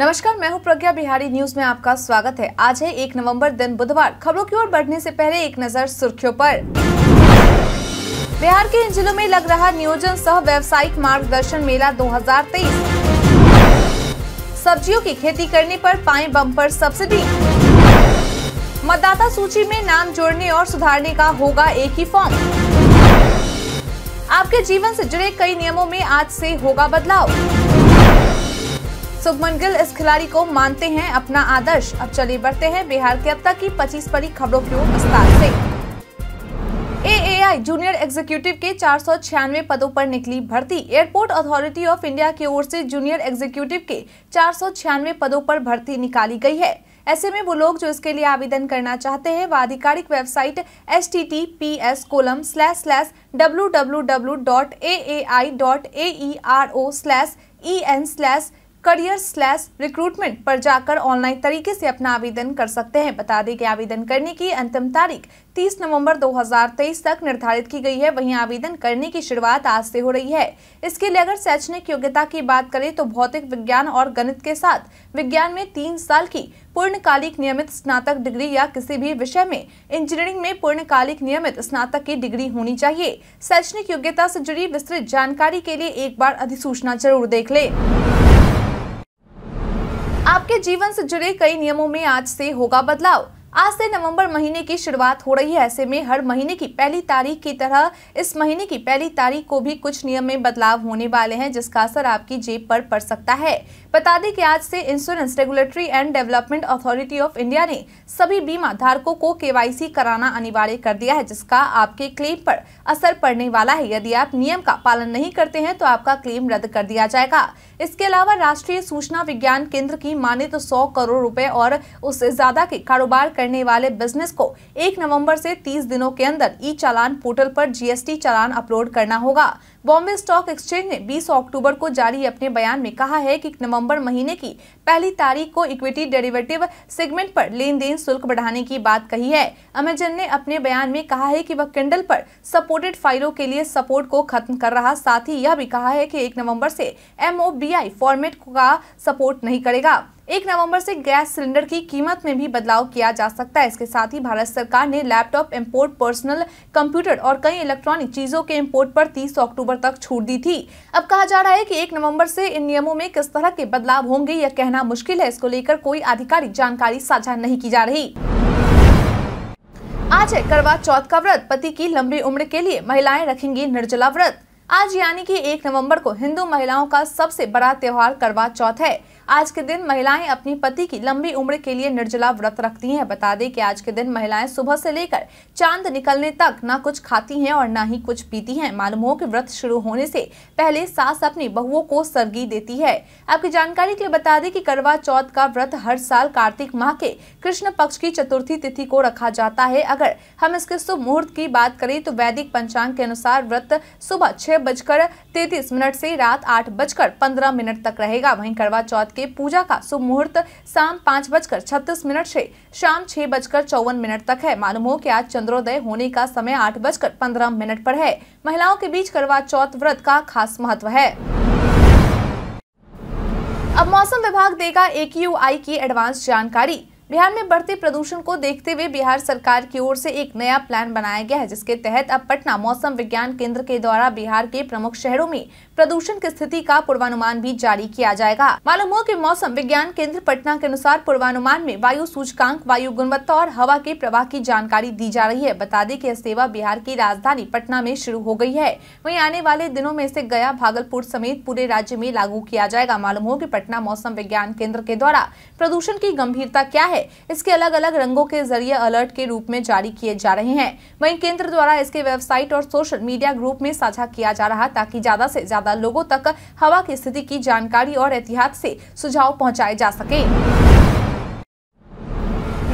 नमस्कार मैं हूं प्रज्ञा बिहारी न्यूज में आपका स्वागत है आज है एक नवंबर दिन बुधवार खबरों की ओर बढ़ने से पहले एक नजर सुर्खियों पर बिहार के इन जिलों में लग रहा नियोजन सह व्यावसायिक मार्गदर्शन मेला 2023 सब्जियों की खेती करने पर पाए बम्पर सब्सिडी मतदाता सूची में नाम जोड़ने और सुधारने का होगा एक ही फॉर्म आपके जीवन से जुड़े कई नियमों में आज से होगा बदलाव सुभमन गिल इस खिलाड़ी को मानते हैं अपना आदर्श अब चले बढ़ते हैं बिहार के अब तक की पच्चीस बड़ी खबरों की ओर विस्तार ऐसी एआई जूनियर एग्जीक्यूटिव के चार पदों पर निकली भर्ती एयरपोर्ट अथॉरिटी ऑफ इंडिया की ओर से जूनियर एग्जीक्यूटिव के चार पदों पर भर्ती निकाली गई है ऐसे में वो लोग जो इसके लिए आवेदन करना चाहते हैं वह आधिकारिक website S T T P S colon slash slash W W W dot A A I dot A E R O slash E N slash career slash recruitment पर जाकर ऑनलाइन तरीके से अपना आवेदन कर सकते हैं बता दें कि आवेदन करने की अंतिम तारीख 30 नवंबर 2023 तक निर्धारित की गई है वहीं आवेदन करने की शुरुआत आज से हो रही है इसके लिए अगर शैक्षणिक योग्यता की बात करें तो भौतिक विज्ञान और गणित के साथ विज्ञान में तीन साल की पूर्णकालिक नियमित स्नातक डिग्री या किसी भी विषय में इंजीनियरिंग में पूर्णकालिक नियमित स्नातक की डिग्री होनी चाहिए शैक्षणिक योग्यता से जुड़ी विस्तृत जानकारी के लिए एक बार अधिसूचना जरूर देख ले आपके जीवन से जुड़े कई नियमों में आज से होगा बदलाव आज से नवंबर महीने की शुरुआत हो रही है ऐसे में हर महीने की पहली तारीख की तरह इस महीने की पहली तारीख को भी कुछ नियम में बदलाव होने वाले हैं जिसका असर आपकी जेब पर पड़ सकता है बता दें कि आज से insurance regulatory and development authority of India ने सभी बीमा धारकों को के कराना अनिवार्य कर दिया है जिसका आपके क्लेम पर असर पड़ने वाला है यदि आप नियम का पालन नहीं करते हैं तो आपका क्लेम रद्द कर दिया जाएगा इसके अलावा राष्ट्रीय सूचना विज्ञान केंद्र की माने तो सौ करोड़ रूपए और उससे ज्यादा के कारोबार करने वाले बिजनेस को 1 नवंबर से 30 दिनों के अंदर ई चालान पोर्टल पर जीएसटी चालान अपलोड करना होगा बॉम्बे स्टॉक एक्सचेंज ने 20 अक्टूबर को जारी अपने बयान में कहा है कि नवंबर महीने की पहली तारीख को इक्विटी डेरिवेटिव सेगमेंट पर लेन देन शुल्क बढ़ाने की बात कही है अमेजन ने अपने बयान में कहा है कि वह किंडल पर सपोर्टेड फाइलों के लिए सपोर्ट को खत्म कर रहा साथ ही यह भी कहा है कि एक नवंबर से एमओबीआई फॉर्मेट का सपोर्ट नहीं करेगा एक नवंबर से गैस सिलेंडर की कीमत में भी बदलाव किया जा सकता है इसके साथ ही भारत सरकार ने लैपटॉप इम्पोर्ट पर्सनल कंप्यूटर और कई इलेक्ट्रॉनिक चीजों के इम्पोर्ट पर 30 अक्टूबर तक छूट दी थी अब कहा जा रहा है कि एक नवंबर से इन नियमों में किस तरह के बदलाव होंगे यह कहना मुश्किल है इसको लेकर कोई आधिकारिक जानकारी साझा नहीं की जा रही आज है करवा चौथ का व्रत पति की लंबी उम्र के लिए महिलाएं रखेंगी निर्जला व्रत आज यानी कि एक नवंबर को हिंदू महिलाओं का सबसे बड़ा त्योहार करवा चौथ है आज के दिन महिलाएं अपनी पति की लंबी उम्र के लिए निर्जला व्रत रखती हैं बता दें कि आज के दिन महिलाएं सुबह से लेकर चांद निकलने तक ना कुछ खाती हैं और ना ही कुछ पीती हैं मालूम हो कि व्रत शुरू होने से पहले सास अपनी बहुओं को सरगी देती है आपकी जानकारी के लिए बता दें कि करवा चौथ का व्रत हर साल कार्तिक माह के कृष्ण पक्ष की चतुर्थी तिथि को रखा जाता है अगर हम इसके शुभ मुहूर्त की बात करें तो वैदिक पंचांग के अनुसार व्रत सुबह छह बजकर तैतीस मिनट से रात आठ बजकर पंद्रह मिनट तक रहेगा वहीं करवा चौथ के पूजा का शुभ मुहूर्त शाम पाँच बजकर छत्तीस मिनट से शाम छह बजकर चौवन मिनट तक है मालूम हो कि आज चंद्रोदय होने का समय आठ बजकर पंद्रह मिनट पर है महिलाओं के बीच करवा चौथ व्रत का खास महत्व है अब मौसम विभाग देगा एक्यूआई की एडवांस जानकारी बिहार में बढ़ते प्रदूषण को देखते हुए बिहार सरकार की ओर से एक नया प्लान बनाया गया है जिसके तहत अब पटना मौसम विज्ञान केंद्र के द्वारा बिहार के प्रमुख शहरों में प्रदूषण की स्थिति का पूर्वानुमान भी जारी किया जाएगा मालूम हो कि मौसम विज्ञान केंद्र पटना के अनुसार पूर्वानुमान में वायु सूचकांक वायु गुणवत्ता और हवा के प्रवाह की जानकारी दी जा रही है बता दें की यह सेवा बिहार की राजधानी पटना में शुरू हो गयी है वही आने वाले दिनों में इसे गया भागलपुर समेत पूरे राज्य में लागू किया जाएगा मालूम हो की पटना मौसम विज्ञान केंद्र के द्वारा प्रदूषण की गंभीरता क्या है है इसके अलग अलग रंगों के जरिए अलर्ट के रूप में जारी किए जा रहे हैं वहीं केंद्र द्वारा इसके वेबसाइट और सोशल मीडिया ग्रुप में साझा किया जा रहा ताकि ज्यादा से ज्यादा लोगों तक हवा की स्थिति की जानकारी और एहतियात से सुझाव पहुंचाए जा सके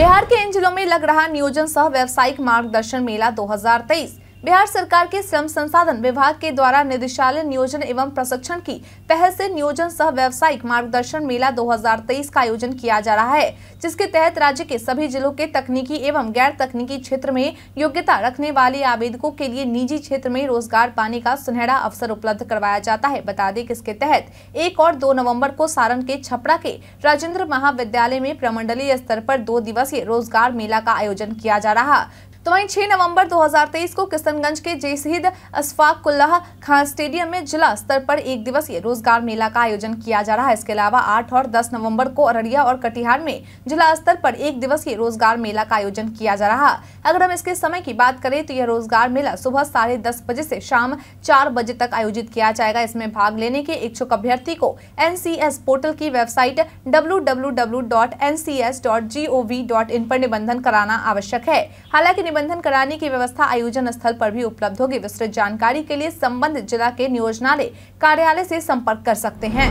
बिहार के इन जिलों में लग रहा नियोजन सह व्यावसायिक मार्गदर्शन मेला 2023 बिहार सरकार के श्रम संसाधन विभाग के द्वारा निदेशालय नियोजन एवं प्रशिक्षण की पहल से नियोजन सह व्यावसायिक मार्गदर्शन मेला 2023 का आयोजन किया जा रहा है जिसके तहत राज्य के सभी जिलों के तकनीकी एवं गैर तकनीकी क्षेत्र में योग्यता रखने वाले आवेदकों के लिए निजी क्षेत्र में रोजगार पाने का सुनहरा अवसर उपलब्ध करवाया जाता है बता दें इसके तहत एक और दो नवम्बर को सारण के छपरा के राजेंद्र महाविद्यालय में प्रमंडलीय स्तर आरोप दो दिवसीय रोजगार मेला का आयोजन किया जा रहा तो वहीं 6 नवंबर 2023 को किशनगंज के शहीद अशफाकुल्लाह खान स्टेडियम में जिला स्तर पर एक दिवसीय रोजगार मेला का आयोजन किया जा रहा है इसके अलावा आठ और दस नवम्बर को अररिया और कटिहार में जिला स्तर पर एक दिवसीय रोजगार मेला का आयोजन किया जा रहा अगर हम इसके समय की बात करें तो यह रोजगार मेला सुबह साढ़े दस बजे से शाम चार बजे तक आयोजित किया जाएगा इसमें भाग लेने के इच्छुक अभ्यर्थी को एन पोर्टल की वेबसाइट डब्ल्यू पर निबंधन कराना आवश्यक है हालांकि निबंधन कराने की व्यवस्था आयोजन स्थल पर भी उपलब्ध होगी विस्तृत जानकारी के लिए संबंधित जिला के नियोजनालय कार्यालय से संपर्क कर सकते हैं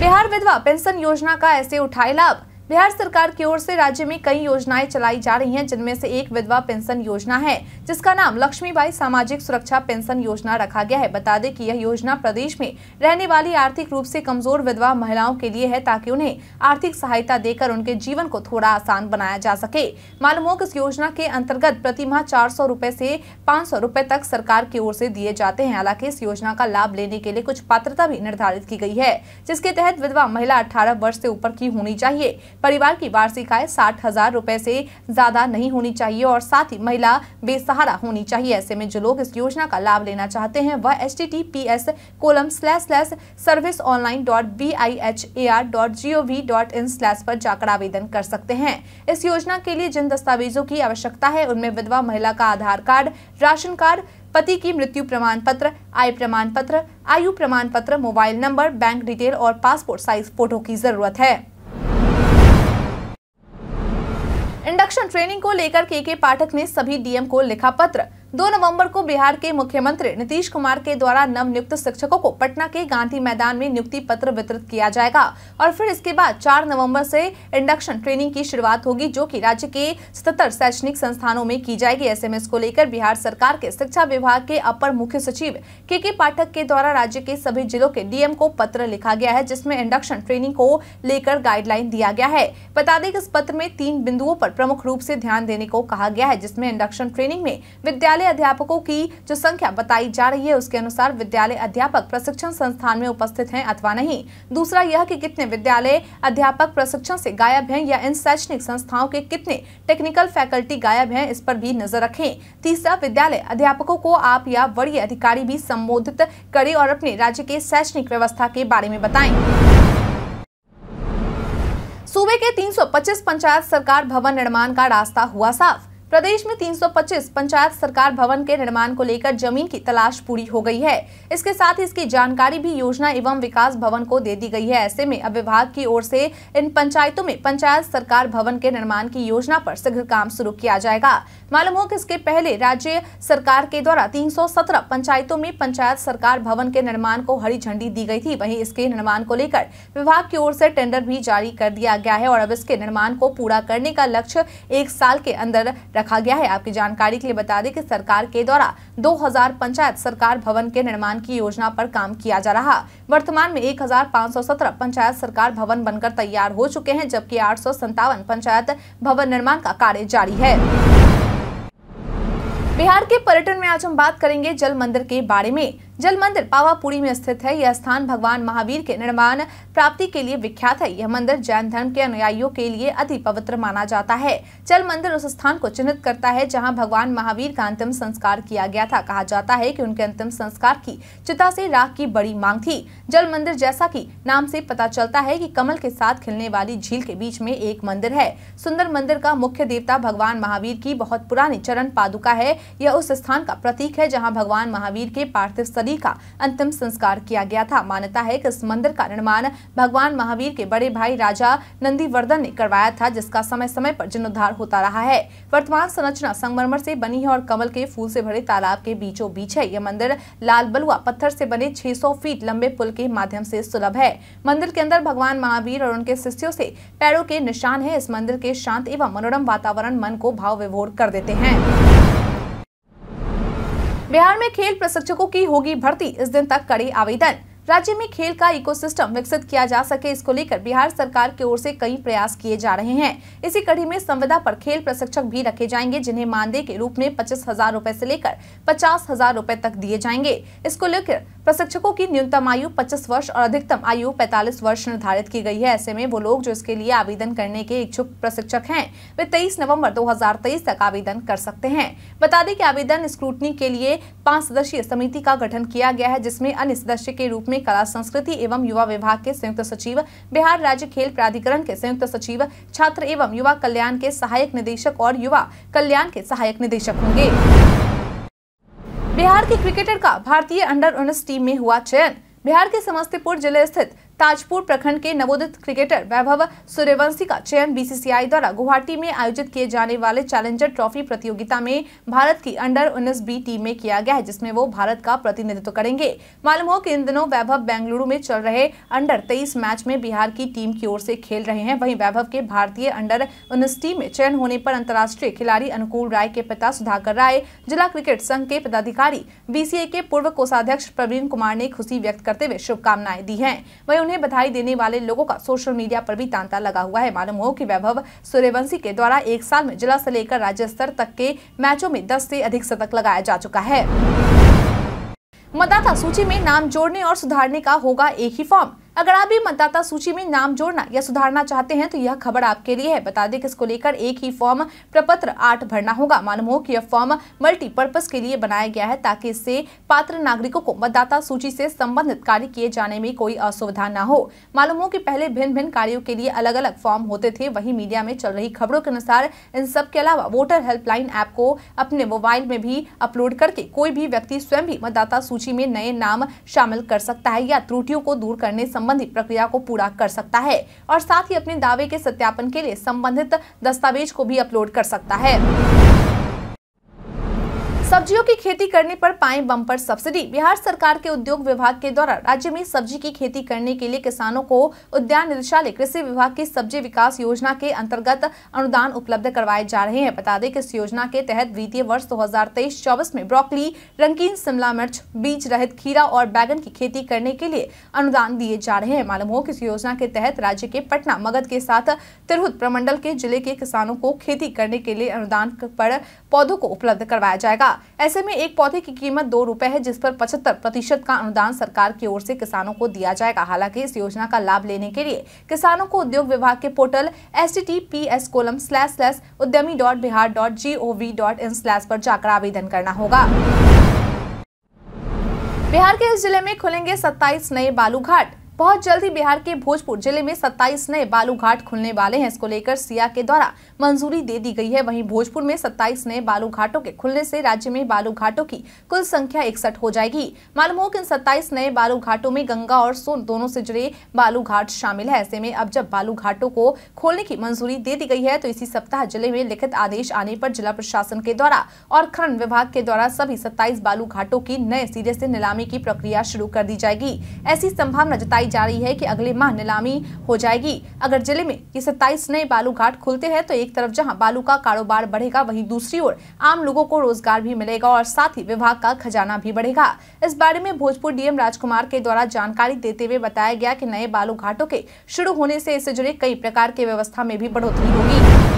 बिहार विधवा पेंशन योजना का ऐसे उठाए लाभ बिहार सरकार की ओर से राज्य में कई योजनाएं चलाई जा रही हैं जिनमें से एक विधवा पेंशन योजना है जिसका नाम लक्ष्मीबाई सामाजिक सुरक्षा पेंशन योजना रखा गया है बता दें कि यह योजना प्रदेश में रहने वाली आर्थिक रूप से कमजोर विधवा महिलाओं के लिए है ताकि उन्हें आर्थिक सहायता देकर उनके जीवन को थोड़ा आसान बनाया जा सके मालूम हो इस योजना के अंतर्गत प्रतिमाह चार सौ रूपए ऐसी पाँच सौ रूपए तक सरकार की ओर से दिए जाते हैं हालांकि इस योजना का लाभ लेने के लिए कुछ पात्रता भी निर्धारित की गयी है जिसके तहत विधवा महिला अठारह वर्ष ऐसी ऊपर की होनी चाहिए परिवार की वार्षिक आय साठ हजार रूपए से ज्यादा नहीं होनी चाहिए और साथ ही महिला बेसहारा होनी चाहिए ऐसे में जो लोग इस योजना का लाभ लेना चाहते हैं वह H T T P S colon slash slash service online dot B I H A R dot G O V dot in slash पर जाकर आवेदन कर सकते हैं इस योजना के लिए जिन दस्तावेजों की आवश्यकता है उनमें विधवा महिला का आधार कार्ड राशन कार्ड पति की मृत्यु प्रमाण पत्र आय प्रमाण पत्र आयु प्रमाण पत्र मोबाइल नंबर बैंक डिटेल और पासपोर्ट साइज फोटो की जरूरत है इंडक्शन ट्रेनिंग को लेकर के के पाठक ने सभी डीएम को लिखा पत्र दो नवंबर को बिहार के मुख्यमंत्री नीतीश कुमार के द्वारा नव नियुक्त शिक्षकों को पटना के गांधी मैदान में नियुक्ति पत्र वितरित किया जाएगा और फिर इसके बाद 4 नवंबर से इंडक्शन ट्रेनिंग की शुरुआत होगी जो कि राज्य के सतर शैक्षणिक संस्थानों में की जाएगी ऐसे को लेकर बिहार सरकार के शिक्षा विभाग के अपर मुख्य सचिव के के पाठक के द्वारा राज्य के सभी जिलों के डीएम को पत्र लिखा गया है जिसमे इंडक्शन ट्रेनिंग को लेकर गाइडलाइन दिया गया है बता दें कि इस पत्र में तीन बिंदुओं पर प्रमुख रूप से ध्यान देने को कहा गया है जिसमें इंडक्शन ट्रेनिंग में विद्यालय विद्यालय अध्यापकों की जो संख्या बताई जा रही है उसके अनुसार विद्यालय अध्यापक प्रशिक्षण संस्थान में उपस्थित हैं अथवा नहीं दूसरा यह कि कितने विद्यालय अध्यापक प्रशिक्षण से गायब हैं या इन शैक्षणिक संस्थाओं के कितने टेक्निकल फैकल्टी गायब हैं इस पर भी नजर रखे तीसरा विद्यालय अध्यापकों को आप या वरीय अधिकारी भी संबोधित करे और अपने राज्य के शैक्षणिक व्यवस्था के बारे में बताए सूबे के 325 पंचायत सरकार भवन निर्माण का रास्ता हुआ साफ प्रदेश में 325 पंचायत सरकार भवन के निर्माण को लेकर जमीन की तलाश पूरी हो गई है इसके साथ ही इसकी जानकारी भी योजना एवं विकास भवन को दे दी गई है ऐसे में अब विभाग की ओर से इन पंचायतों में पंचायत सरकार भवन के निर्माण की योजना पर शीघ्र काम शुरू किया जाएगा मालूम हो कि इसके पहले राज्य सरकार के द्वारा तीन पंचायतों में पंचायत सरकार भवन के निर्माण को हरी झंडी दी गई थी वही इसके निर्माण को लेकर विभाग की ओर से टेंडर भी जारी कर दिया गया है और अब इसके निर्माण को पूरा करने का लक्ष्य एक साल के अंदर रखा गया है आपकी जानकारी के लिए बता दें कि सरकार के द्वारा 2000 पंचायत सरकार भवन के निर्माण की योजना पर काम किया जा रहा वर्तमान में 1517 पंचायत सरकार भवन बनकर तैयार हो चुके हैं जबकि आठ पंचायत भवन निर्माण का कार्य जारी है बिहार के पर्यटन में आज हम बात करेंगे जल मंदिर के बारे में जल मंदिर पावापुरी में स्थित है यह स्थान भगवान महावीर के निर्माण प्राप्ति के लिए विख्यात है यह मंदिर जैन धर्म के अनुयायियों के लिए अति पवित्र माना जाता है जल मंदिर उस स्थान को चिन्हित करता है जहाँ भगवान महावीर का अंतिम संस्कार किया गया था कहा जाता है की उनके अंतिम संस्कार की चिता से राख की बड़ी मांग थी जल मंदिर जैसा की नाम से पता चलता है की कमल के साथ खिलने वाली झील के बीच में एक मंदिर है सुंदर मंदिर का मुख्य देवता भगवान महावीर की बहुत पुरानी चरण पादुका है यह उस स्थान का प्रतीक है जहाँ भगवान महावीर के पार्थिव आदि का अंतिम संस्कार किया गया था मान्यता है कि इस मंदिर का निर्माण भगवान महावीर के बड़े भाई राजा नंदीवर्धन ने करवाया था जिसका समय समय पर जीर्णोद्धार होता रहा है वर्तमान संरचना संगमरमर से बनी है और कमल के फूल से भरे तालाब के बीचों बीच है यह मंदिर लाल बलुआ पत्थर से बने छह फीट लंबे पुल के माध्यम से सुलभ है मंदिर के अंदर भगवान महावीर और उनके शिष्यों से पैरों के निशान है इस मंदिर के शांत एवं मनोरम वातावरण मन को भाव विभोर कर देते हैं बिहार में खेल प्रशिक्षकों की होगी भर्ती इस दिन तक करे आवेदन राज्य में खेल का इकोसिस्टम विकसित किया जा सके इसको लेकर बिहार सरकार की ओर से कई प्रयास किए जा रहे हैं इसी कड़ी में संविदा पर खेल प्रशिक्षक भी रखे जाएंगे जिन्हें मानदेय के रूप में पच्चीस हजार रूपए ऐसी लेकर पचास हजार रूपए तक दिए जाएंगे इसको लेकर प्रशिक्षकों की न्यूनतम आयु पच्चीस वर्ष और अधिकतम आयु पैतालीस वर्ष निर्धारित की गई है ऐसे में वो लोग जो इसके लिए आवेदन करने के इच्छुक प्रशिक्षक है वे तेईस नवम्बर दो तक आवेदन कर सकते हैं बता दें की आवेदन स्क्रूटनी के लिए पांच सदस्यीय समिति का गठन किया गया है जिसमे अन्य सदस्य के रूप में में कला संस्कृति एवं युवा विभाग के संयुक्त सचिव बिहार राज्य खेल प्राधिकरण के संयुक्त सचिव छात्र एवं युवा कल्याण के सहायक निदेशक और युवा कल्याण के सहायक निदेशक होंगे बिहार के क्रिकेटर का भारतीय अंडर उन्नीस टीम में हुआ चयन बिहार के समस्तीपुर जिले स्थित ताजपुर प्रखंड के नवोदित क्रिकेटर वैभव सूर्यवंशी का चयन बीसीसीआई द्वारा गुवाहाटी में आयोजित किए जाने वाले चैलेंजर ट्रॉफी प्रतियोगिता में भारत की अंडर उन्नीस बी टीम में किया गया है जिसमें वो भारत का प्रतिनिधित्व करेंगे मालूम हो कि इन दिनों वैभव बेंगलुरु में चल रहे अंडर तेईस मैच में बिहार की टीम की ओर से खेल रहे हैं वहीं वैभव के भारतीय अंडर उन्नीस टीम में चयन होने पर अंतर्राष्ट्रीय खिलाड़ी अनुकूल राय के पिता सुधाकर राय जिला क्रिकेट संघ के पदाधिकारी बीसीए के पूर्व कोषाध्यक्ष प्रवीण कुमार ने खुशी व्यक्त करते हुए शुभकामनाएं दी है वही उन्हें बधाई देने वाले लोगों का सोशल मीडिया पर भी तांता लगा हुआ है मालूम हो कि वैभव सूर्यवंशी के द्वारा एक साल में जिला से लेकर राज्य स्तर तक के मैचों में दस से अधिक शतक लगाया जा चुका है मतदाता सूची में नाम जोड़ने और सुधारने का होगा एक ही फॉर्म अगर आप भी मतदाता सूची में नाम जोड़ना या सुधारना चाहते हैं तो यह खबर आपके लिए है बता दें कि इसको लेकर एक ही फॉर्म प्रपत्र आठ भरना होगा मालूम हो कि यह फॉर्म मल्टीपर्पज के लिए बनाया गया है ताकि इससे पात्र नागरिकों को मतदाता सूची से संबंधित कार्य किए जाने में कोई असुविधा न हो मालूम हो कि पहले भिन्न भिन्न कार्यो के लिए अलग अलग फॉर्म होते थे वही मीडिया में चल रही खबरों के अनुसार इन सब के अलावा वोटर हेल्पलाइन ऐप को अपने मोबाइल में भी अपलोड करके कोई भी व्यक्ति स्वयं भी मतदाता सूची में नए नाम शामिल कर सकता है या त्रुटियों को दूर करने संबंधी प्रक्रिया को पूरा कर सकता है और साथ ही अपने दावे के सत्यापन के लिए संबंधित दस्तावेज को भी अपलोड कर सकता है सब्जियों की खेती करने पर पाए बम्पर सब्सिडी बिहार सरकार के उद्योग विभाग के द्वारा राज्य में सब्जी की खेती करने के लिए किसानों को उद्यान निदेशालय कृषि विभाग की सब्जी विकास योजना के अंतर्गत अनुदान उपलब्ध करवाए जा रहे हैं बता दें कि इस योजना के तहत वित्तीय वर्ष 2023 हजार में ब्रोकली रंगीन शिमला मिर्च बीज रहित खीरा और बैगन की खेती करने के लिए अनुदान दिए जा रहे हैं मालूम हो कि इस योजना के तहत राज्य के पटना मगध के साथ तिरहुत प्रमंडल के जिले के किसानों को खेती करने के लिए अनुदान पर पौधों को उपलब्ध करवाया जाएगा ऐसे में एक पौधे की कीमत दो रूपए है जिस पर पचहत्तर प्रतिशत का अनुदान सरकार की ओर से किसानों को दिया जाएगा हालांकि इस योजना का लाभ लेने के लिए किसानों को उद्योग विभाग के portal S T T P S colon slash slash उद्यमी dot Bihar dot G O V dot in slash पर जाकर आवेदन करना होगा बिहार के इस जिले में खुलेंगे सत्ताईस नए बालू घाट बहुत जल्द ही बिहार के भोजपुर जिले में 27 नए बालू घाट खुलने वाले हैं इसको लेकर सिया के द्वारा मंजूरी दे दी गई है वहीं भोजपुर में 27 नए बालू घाटों के खुलने से राज्य में बालू घाटों की कुल संख्या इकसठ हो जाएगी मालूम हो कि इन सत्ताईस नए बालू घाटों में गंगा और सोन दोनों से जुड़े बालू घाट शामिल है ऐसे में अब जब बालू घाटों को खोलने की मंजूरी दे दी गई है तो इसी सप्ताह जिले में लिखित आदेश आने पर जिला प्रशासन के द्वारा और खनन विभाग के द्वारा सभी सत्ताईस बालू घाटों की नए सिरे से नीलामी की प्रक्रिया शुरू कर दी जाएगी ऐसी संभावना जताई जा रही है कि अगले माह नीलामी हो जाएगी अगर जिले में ये सत्ताईस नए बालू घाट खुलते हैं तो एक तरफ जहां बालू का कारोबार बढ़ेगा वहीं दूसरी ओर आम लोगों को रोजगार भी मिलेगा और साथ ही विभाग का खजाना भी बढ़ेगा इस बारे में भोजपुर डीएम राजकुमार के द्वारा जानकारी देते हुए बताया गया की नए बालू घाटों के शुरू होने ऐसी इससे जुड़े कई प्रकार के व्यवस्था में भी बढ़ोतरी होगी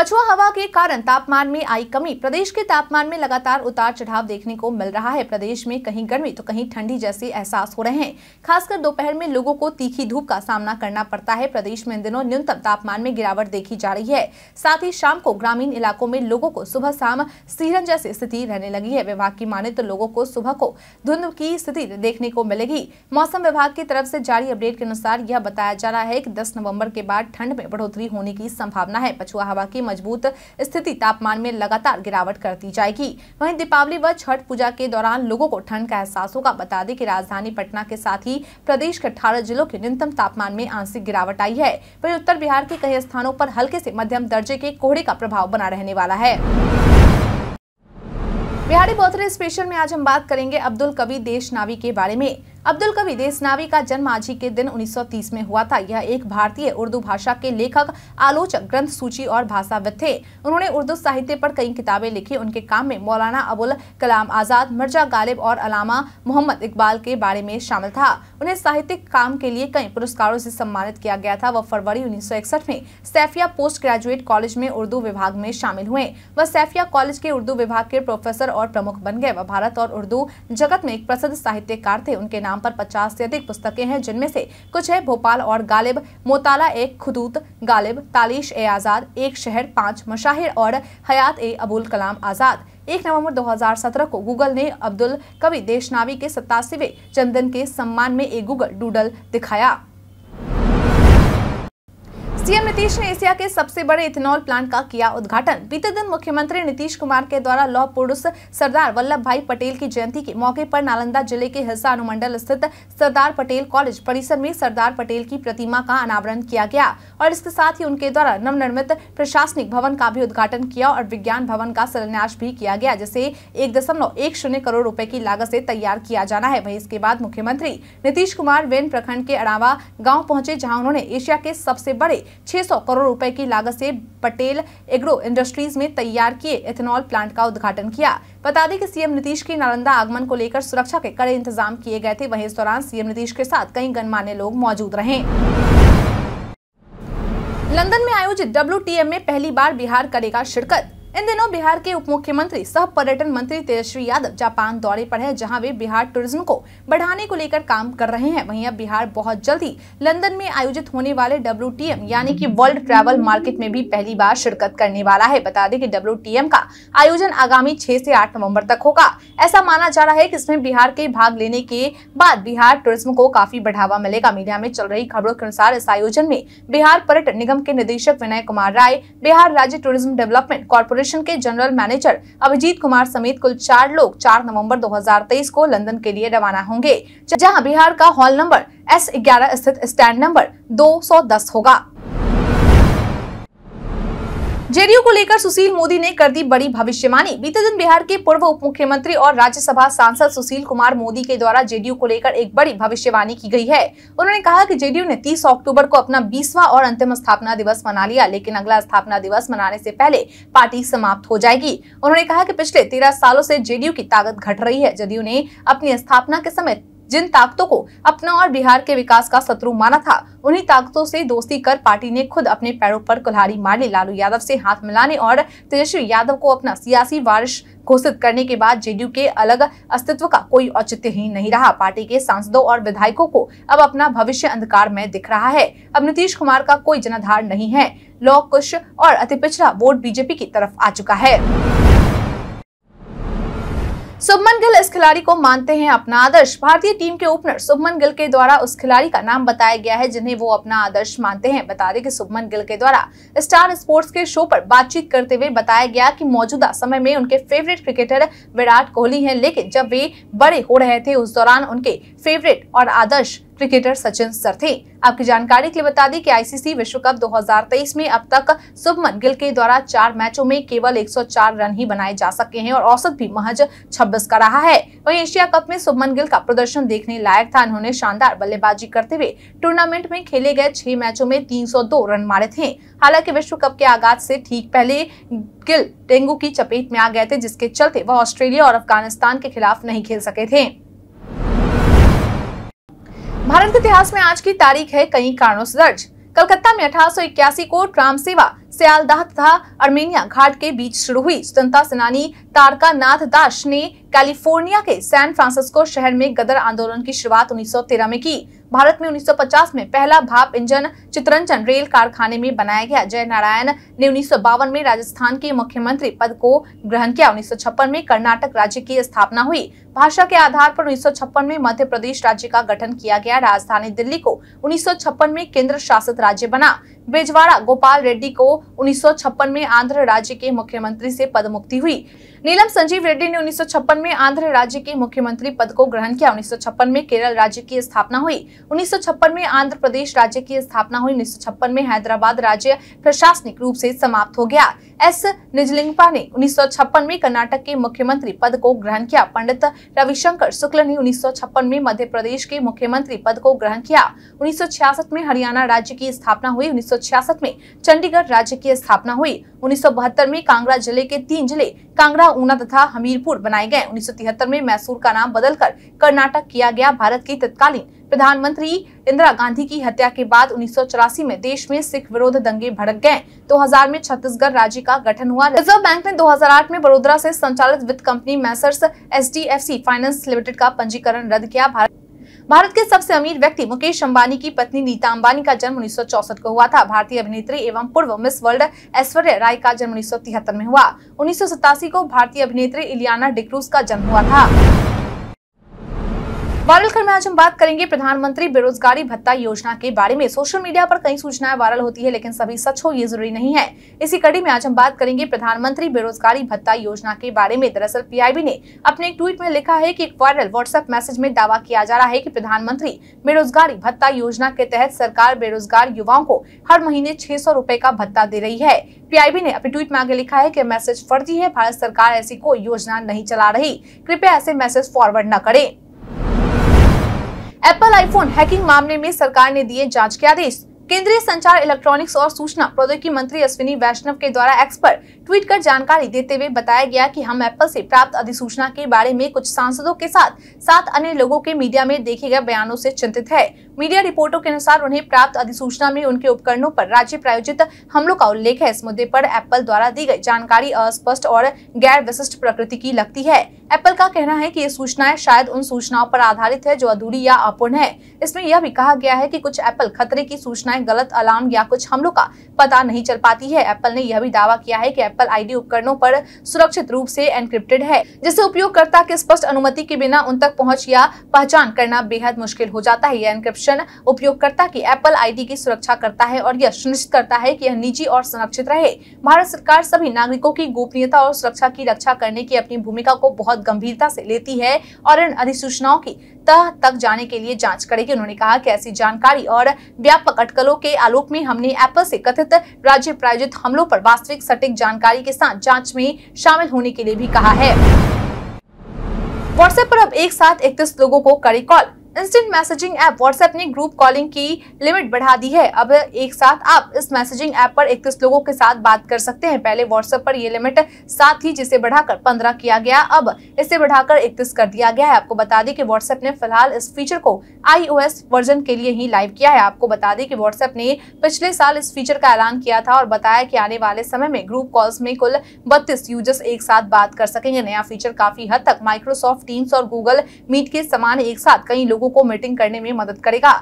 पछुआ हवा के कारण तापमान में आई कमी प्रदेश के तापमान में लगातार उतार चढ़ाव देखने को मिल रहा है प्रदेश में कहीं गर्मी तो कहीं ठंडी जैसे एहसास हो रहे हैं खासकर दोपहर में लोगों को तीखी धूप का सामना करना पड़ता है प्रदेश में इन दिनों न्यूनतम तापमान में गिरावट देखी जा रही है साथ ही शाम को ग्रामीण इलाकों में लोगों को सुबह शाम सीरन जैसी स्थिति रहने लगी है विभाग की माने तो लोगों को सुबह को धुंध की स्थिति देखने को मिलेगी मौसम विभाग की तरफ से जारी अपडेट के अनुसार यह बताया जा रहा है की दस नवम्बर के बाद ठंड में बढ़ोतरी होने की संभावना है पछुआ हवा की मजबूत स्थिति तापमान में लगातार गिरावट करती जाएगी वहीं दीपावली व छठ पूजा के दौरान लोगों को ठंड का एहसास होगा बता दें कि राजधानी पटना के साथ ही प्रदेश के अठारह जिलों के न्यूनतम तापमान में आंशिक गिरावट आई है वही उत्तर बिहार के कई स्थानों पर हल्के से मध्यम दर्जे के कोहरे का प्रभाव बना रहने वाला है बिहारी बर्थडे स्पेशल में आज हम बात करेंगे अब्दुल कबीर देशनावी के बारे में अब्दुल कवि देसनावी का जन्म आज ही के दिन 1930 में हुआ था यह एक भारतीय उर्दू भाषा के लेखक आलोचक ग्रंथ सूची और भाषाविद थे उन्होंने उर्दू साहित्य पर कई किताबें लिखी उनके काम में मौलाना अबुल कलाम आजाद मिर्जा गालिब और अलामा मोहम्मद इकबाल के बारे में शामिल था उन्हें साहित्यिक काम के लिए कई पुरस्कारों से सम्मानित किया गया था वह फरवरी उन्नीस में सैफिया पोस्ट ग्रेजुएट कॉलेज में उर्दू विभाग में शामिल हुए वह सैफिया कॉलेज के उर्दू विभाग के प्रोफेसर और प्रमुख बन गए वह भारत और उर्दू जगत में एक प्रसिद्ध साहित्यकार थे उनके नाम नाम पर 50 से अधिक पुस्तकें हैं जिनमें से कुछ है भोपाल और गालिब मोताला एक खुदूत गालिब तालीश ए आज़ाद एक शहर पाँच मशाहिर और हयात ए अबुल कलाम आज़ाद एक नवंबर 2017 को गूगल ने अब्दुल कवि देशनावी के सतासीवें जन्मदिन के सम्मान में एक गूगल डूडल दिखाया सीएम नीतीश ने एशिया के सबसे बड़े इथेनॉल प्लांट का किया उद्घाटन बीते दिन मुख्यमंत्री नीतीश कुमार के द्वारा लौह पुरुष सरदार वल्लभ भाई पटेल की जयंती के मौके पर नालंदा जिले के हिस्सा अनुमंडल स्थित सरदार पटेल कॉलेज परिसर में सरदार पटेल की प्रतिमा का अनावरण किया गया और इसके साथ ही उनके द्वारा नवनिर्मित प्रशासनिक भवन का भी उद्घाटन किया और विज्ञान भवन का शिलान्यास भी किया गया जिसे एक दशमलव एक शून्य करोड़ रूपए की लागत ऐसी तैयार किया जाना है वही इसके बाद मुख्यमंत्री नीतीश कुमार वेन प्रखंड के अड़ावा गाँव पहुंचे जहाँ उन्होंने एशिया के सबसे बड़े 600 करोड़ रुपए की लागत से पटेल एग्रो इंडस्ट्रीज में तैयार किए इथेनॉल प्लांट का उद्घाटन किया बता दें कि सीएम नीतीश के नालंदा आगमन को लेकर सुरक्षा के कड़े इंतजाम किए गए थे वहीं इस दौरान सीएम नीतीश के साथ कई गणमान्य लोग मौजूद रहे लंदन में आयोजित डब्ल्यू में पहली बार बिहार करेगा शिरकत इन दिनों बिहार के उप मुख्यमंत्री सह पर्यटन मंत्री तेजस्वी यादव जापान दौरे पर हैं जहां वे बिहार टूरिज्म को बढ़ाने को लेकर काम कर रहे हैं वहीं अब बिहार बहुत जल्द ही लंदन में आयोजित होने वाले डब्ल्यू यानी कि वर्ल्ड ट्रैवल मार्केट में भी पहली बार शिरकत करने वाला है बता दें कि डब्ल्यू का आयोजन आगामी छह से आठ नवम्बर तक होगा ऐसा माना जा रहा है की इसमें बिहार के भाग लेने के बाद बिहार टूरिज्म को काफी बढ़ावा मिलेगा मीडिया में चल रही खबरों के अनुसार इस आयोजन में बिहार पर्यटन निगम के निदेशक विनय कुमार राय बिहार राज्य टूरिज्म डेवलपमेंट कॉर्पोरेट कॉरपोरेशन के जनरल मैनेजर अभिजीत कुमार समेत कुल चार लोग 4 नवंबर 2023 को लंदन के लिए रवाना होंगे जहां बिहार का हॉल नंबर एस ग्यारह स्थित स्टैंड नंबर 210 होगा जेडीयू को लेकर सुशील मोदी ने कर दी बड़ी भविष्यवाणी बीते दिन बिहार के पूर्व उप मुख्यमंत्री और राज्यसभा सांसद सुशील कुमार मोदी के द्वारा जेडीयू को लेकर एक बड़ी भविष्यवाणी की गई है उन्होंने कहा कि जेडीयू ने 30 अक्टूबर को अपना 20वां और अंतिम स्थापना दिवस मना लिया लेकिन अगला स्थापना दिवस मनाने से पहले पार्टी समाप्त हो जाएगी उन्होंने कहा की पिछले तेरह सालों से जेडीयू की ताकत घट रही है जेडीयू ने अपनी स्थापना के समय जिन ताकतों को अपना और बिहार के विकास का शत्रु माना था उन्हीं ताकतों से दोस्ती कर पार्टी ने खुद अपने पैरों पर कुल्हाड़ी ली लालू यादव से हाथ मिलाने और तेजस्वी यादव को अपना सियासी वारिश घोषित करने के बाद जेडीयू के अलग अस्तित्व का कोई औचित्य ही नहीं रहा पार्टी के सांसदों और विधायकों को अब अपना भविष्य अंधकार में दिख रहा है अब नीतीश कुमार का कोई जनाधार नहीं है लौ और अति पिछड़ा वोट बीजेपी की तरफ आ चुका है सुभमन गिल इस खिलाड़ी को मानते हैं अपना आदर्श भारतीय टीम के ओपनर सुभमन गिल के द्वारा उस खिलाड़ी का नाम बताया गया है जिन्हें वो अपना आदर्श मानते हैं बता दें कि सुभमन गिल के द्वारा स्टार स्पोर्ट्स के शो पर बातचीत करते हुए बताया गया कि मौजूदा समय में उनके फेवरेट क्रिकेटर विराट कोहली हैं लेकिन जब वे बड़े हो रहे थे उस दौरान उनके फेवरेट और आदर्श क्रिकेटर सचिन सर थे आपकी जानकारी के लिए बता दें कि आईसीसी विश्व कप 2023 में अब तक सुभमन गिल के द्वारा चार मैचों में केवल 104 रन ही बनाए जा सके हैं और औसत भी महज 26 का रहा है वहीं एशिया कप में सुभमन गिल का प्रदर्शन देखने लायक था उन्होंने शानदार बल्लेबाजी करते हुए टूर्नामेंट में खेले गए छह मैचों में तीन रन मारे थे हालांकि विश्व कप के आगाज से ठीक पहले गिल डेंगू की चपेट में आ गए थे जिसके चलते वह ऑस्ट्रेलिया और अफगानिस्तान के खिलाफ नहीं खेल सके थे भारत के इतिहास में आज की तारीख है कई कारणों से दर्ज कलकत्ता में अठारह को ट्राम सेवा सियालदाह तथा अर्मेनिया घाट के बीच शुरू हुई स्वतंत्रता सेनानी तारका नाथ दास ने कैलिफोर्निया के सैन फ्रांसिस्को शहर में गदर आंदोलन की शुरुआत 1913 में की भारत में 1950 में पहला भाप इंजन चित्रंजन रेल कारखाने में बनाया गया जय नारायण ने उन्नीस में राजस्थान के मुख्यमंत्री पद को ग्रहण किया उन्नीस में कर्नाटक राज्य की स्थापना हुई भाषा के आधार पर उन्नीस में मध्य प्रदेश राज्य का गठन किया गया राजधानी दिल्ली को उन्नीस में केंद्र शासित राज्य बना बेजवाड़ा गोपाल रेड्डी को उन्नीस में आंध्र राज्य के मुख्यमंत्री से पद मुक्ति हुई नीलम संजीव रेड्डी ने उन्नीस में आंध्र राज्य के मुख्यमंत्री पद को ग्रहण किया उन्नीस में केरल राज्य की स्थापना हुई उन्नीस में आंध्र प्रदेश राज्य की स्थापना हुई उन्नीस में हैदराबाद राज्य प्रशासनिक रूप से समाप्त हो गया एस निजलिंगपा ने उन्नीस में कर्नाटक के मुख्यमंत्री पद को ग्रहण किया पंडित रविशंकर शुक्ल ने उन्नीस में मध्य प्रदेश के मुख्यमंत्री पद को ग्रहण किया उन्नीस में हरियाणा राज्य की स्थापना हुई उन्नीस में चंडीगढ़ राज्य की स्थापना हुई उन्नीस में कांगड़ा जिले के तीन जिले कांगड़ा ऊना तथा हमीरपुर बनाए गए उन्नीस में मैसूर का नाम बदलकर कर्नाटक किया गया भारत के तत्कालीन प्रधानमंत्री इंदिरा गांधी की हत्या के बाद उन्नीस में देश में सिख विरोध दंगे भड़क गए 2000 में छत्तीसगढ़ राज्य का गठन हुआ रिजर्व बैंक ने 2008 में बड़ोदरा से संचालित वित्त company messrs H finance limited का पंजीकरण रद्द किया भारत भारत के सबसे अमीर व्यक्ति मुकेश अंबानी की पत्नी नीता अंबानी का जन्म उन्नीस को हुआ था भारतीय अभिनेत्री एवं पूर्व मिस वर्ल्ड ऐश्वर्य राय का जन्म उन्नीस में हुआ उन्नीस को भारतीय अभिनेत्री इलियाना डिक्रूज का जन्म हुआ था वायरल खबर में आज हम बात करेंगे प्रधानमंत्री बेरोजगारी भत्ता योजना के बारे में सोशल मीडिया पर कई सूचनाएं वायरल होती है लेकिन सभी सच हो ये जरूरी नहीं है इसी कड़ी में आज हम बात करेंगे प्रधानमंत्री बेरोजगारी भत्ता योजना के बारे में दरअसल पीआईबी ने अपने एक ट्वीट में लिखा है कि एक वायरल व्हाट्सएप मैसेज में दावा किया जा रहा है की प्रधानमंत्री बेरोजगारी भत्ता योजना के तहत सरकार बेरोजगार युवाओं को हर महीने छह सौ का भत्ता दे रही है पीआईबी ने अपने ट्वीट में आगे लिखा है की मैसेज फर्जी है भारत सरकार ऐसी कोई योजना नहीं चला रही कृपया ऐसे मैसेज फॉरवर्ड न करें एप्पल आईफोन हैकिंग मामले में सरकार ने दिए जांच के आदेश केंद्रीय संचार इलेक्ट्रॉनिक्स और सूचना प्रौद्योगिकी मंत्री अश्विनी वैष्णव के द्वारा एक्सपर्ट ट्वीट कर जानकारी देते हुए बताया गया कि हम एप्पल से प्राप्त अधिसूचना के बारे में कुछ सांसदों के साथ सात अन्य लोगों के मीडिया में देखे गए बयानों से चिंतित है मीडिया रिपोर्टों के अनुसार उन्हें प्राप्त अधिसूचना में उनके उपकरणों पर राज्य प्रायोजित हमलों का उल्लेख है इस मुद्दे पर एप्पल द्वारा दी गई जानकारी अस्पष्ट और गैर विशिष्ट प्रकृति की लगती है एप्पल का कहना है कि ये सूचनाएं शायद उन सूचनाओं पर आधारित है जो अधूरी या अपूर्ण है इसमें यह भी कहा गया है कि कुछ एप्पल खतरे की सूचनाएं गलत अलार्म या कुछ हमलों का पता नहीं चल पाती है एप्पल ने यह भी दावा किया है कि एप्पल एप्पल आईडी उपकरणों पर सुरक्षित रूप से एनक्रिप्टेड है जिससे उपयोगकर्ता के स्पष्ट अनुमति के बिना उन तक पहुंच या पहचान करना बेहद मुश्किल हो जाता है यह एनक्रिप्शन उपयोगकर्ता की एप्पल आईडी की सुरक्षा करता है और यह सुनिश्चित करता है की यह निजी और संरक्षित रहे भारत सरकार सभी नागरिकों की गोपनीयता और सुरक्षा की रक्षा करने की अपनी भूमिका को बहुत गंभीरता से लेती है और इन अधिसूचनाओं की तह तक जाने के लिए जांच करेगी उन्होंने कहा कि ऐसी जानकारी और व्यापक अटकलों के आलोक में हमने एप्पल से कथित राज्य प्रायोजित हमलों पर वास्तविक सटीक जानकारी अधिकारी के साथ जांच में शामिल होने के लिए भी कहा है व्हाट्सएप पर अब एक साथ इकतीस लोगों को कड़ी call instant messaging app WhatsApp ने ग्रुप कॉलिंग की लिमिट बढ़ा दी है अब एक साथ आप इस मैसेजिंग ऐप पर इकतीस लोगों के साथ बात कर सकते हैं पहले व्हाट्सएप पर ये लिमिट सात थी जिसे बढ़ाकर पंद्रह किया गया अब इसे बढ़ाकर इकतीस कर दिया गया है आपको बता दें कि व्हाट्सएप ने फिलहाल इस फीचर को आई वर्जन के लिए ही लाइव किया है आपको बता दें कि व्हाट्सएप ने पिछले साल इस फीचर का ऐलान किया था और बताया कि आने वाले समय में ग्रुप कॉल्स में कुल बत्तीस यूजर्स एक साथ बात कर सकेंगे नया फीचर काफी हद तक माइक्रोसॉफ्ट टीम्स और गूगल मीट के समान एक साथ कई लोग लोगों को मीटिंग करने में मदद करेगा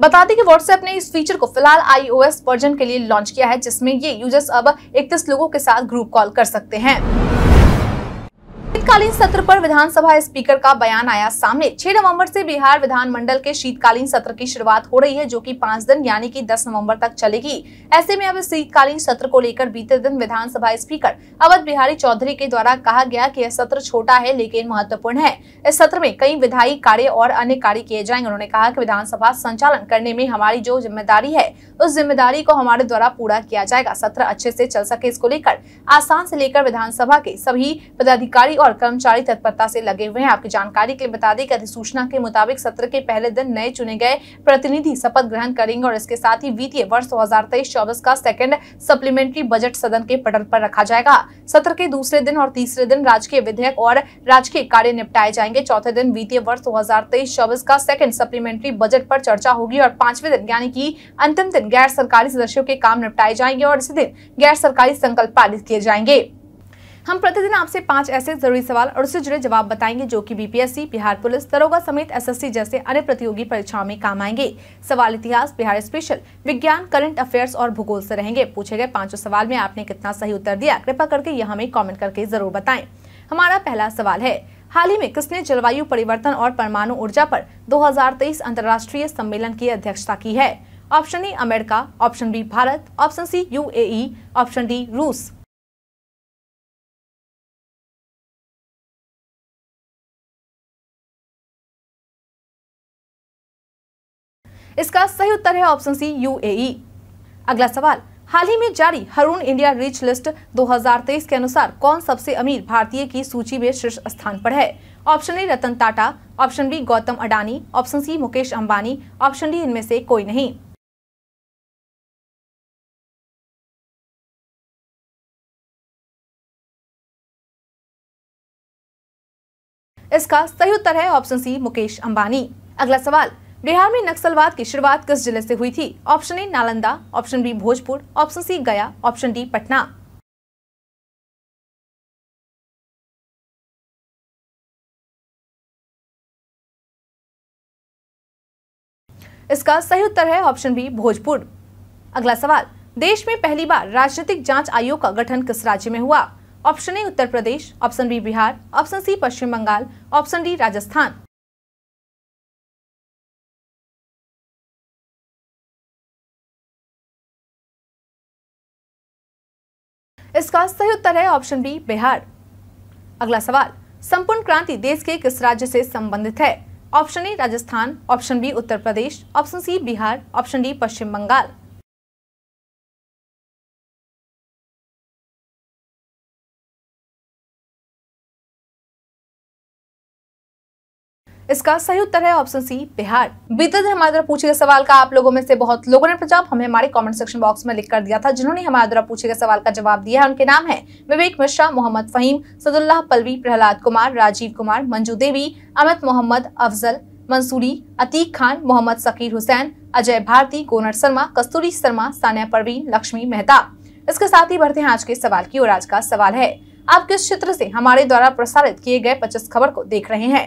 बता दें कि व्हाट्सएप ने इस फीचर को फिलहाल आईओएस वर्जन के लिए लॉन्च किया है जिसमें ये यूजर्स अब इकतीस लोगों के साथ ग्रुप कॉल कर सकते हैं शीतकालीन सत्र पर विधानसभा स्पीकर का बयान आया सामने 6 नवंबर से बिहार विधानमंडल के शीतकालीन सत्र की शुरुआत हो रही है जो कि पांच दिन यानी कि 10 नवंबर तक चलेगी ऐसे में अब शीतकालीन सत्र को लेकर बीते दिन विधानसभा स्पीकर अवध बिहारी चौधरी के द्वारा कहा गया कि यह सत्र छोटा है लेकिन महत्वपूर्ण है इस सत्र में कई विधायी कार्य और अन्य कार्य किए जाएंगे उन्होंने कहा की विधानसभा संचालन करने में हमारी जो जिम्मेदारी है उस जिम्मेदारी को हमारे द्वारा पूरा किया जाएगा सत्र अच्छे से चल सके इसको लेकर आसान से लेकर विधानसभा के सभी पदाधिकारी और कर्मचारी तत्परता से लगे हुए हैं आपकी जानकारी के लिए बता दें कि अधिसूचना के मुताबिक सत्र के पहले दिन नए चुने गए प्रतिनिधि शपथ ग्रहण करेंगे और इसके साथ ही वित्तीय वर्ष दो हजार का सेकेंड सप्लीमेंट्री बजट सदन के पटल पर रखा जाएगा सत्र के दूसरे दिन और तीसरे दिन राजकीय विधेयक और राजकीय कार्य निपटाए जाएंगे चौथे दिन वित्तीय वर्ष दो हजार का सेकेंड सप्लीमेंट्री बजट पर चर्चा होगी और पांचवें दिन यानी कि अंतिम दिन गैर सरकारी सदस्यों के काम निपटाए जाएंगे और इसी दिन गैर सरकारी संकल्प पारित किए जाएंगे हम प्रतिदिन आपसे पांच ऐसे जरूरी सवाल और उससे जुड़े जवाब बताएंगे जो कि बीपीएससी बिहार पुलिस दरोगा समेत एसएससी जैसे अन्य प्रतियोगी परीक्षाओं में काम आएंगे सवाल इतिहास बिहार स्पेशल विज्ञान करंट अफेयर्स और भूगोल से रहेंगे पूछे गए पांचों सवाल में आपने कितना सही उत्तर दिया कृपा करके यह हमें कॉमेंट करके जरूर बताए हमारा पहला सवाल है हाल ही में किसने जलवायु परिवर्तन और परमाणु ऊर्जा पर 2023 अंतर्राष्ट्रीय सम्मेलन की अध्यक्षता की है option A America option B Bharat option C UAE, option D रूस इसका सही उत्तर है ऑप्शन सी यूएई अगला सवाल हाल ही में जारी हरून इंडिया रिच लिस्ट 2023 के अनुसार कौन सबसे अमीर भारतीय की सूची में शीर्ष स्थान पर है option A Ratan Tata option B Gautam Adani option C Mukesh Ambani option D इनमें से कोई नहीं इसका सही उत्तर है ऑप्शन सी मुकेश अंबानी अगला सवाल बिहार में नक्सलवाद की शुरुआत किस जिले से हुई थी option A Nalanda option B Bhojpur option C Gaya option D Patna इसका सही उत्तर है ऑप्शन बी भोजपुर अगला सवाल देश में पहली बार राजनीतिक जांच आयोग का गठन किस राज्य में हुआ option A Uttar Pradesh option B Bihar option C Paschim Bengal option D Rajasthan इसका सही उत्तर है ऑप्शन बी बिहार अगला सवाल संपूर्ण क्रांति देश के किस राज्य से संबंधित है option A Rajasthan option B Uttar Pradesh option C Bihar option D Paschim Bengal इसका सही उत्तर है ऑप्शन सी बिहार बीते दिन हमारे द्वारा पूछे गए सवाल का आप लोगों में से बहुत लोगों ने प्रजाप हमें हमारे कमेंट सेक्शन बॉक्स में लिख कर दिया था जिन्होंने हमारे द्वारा पूछे गए सवाल का जवाब दिया है उनके नाम है विवेक मिश्रा मोहम्मद फहीम सदुल्लाह पलवी प्रहलाद कुमार राजीव कुमार मंजू देवी अमित मोहम्मद अफजल मंसूरी अतीक खान मोहम्मद सकीर हुसैन अजय भारती गोनर शर्मा कस्तूरी शर्मा सानिया परवीन लक्ष्मी मेहता इसके साथ ही बढ़ते हैं आज के सवाल की और आज का सवाल है आप किस क्षेत्र से हमारे द्वारा प्रसारित किए गए 25 खबर को देख रहे हैं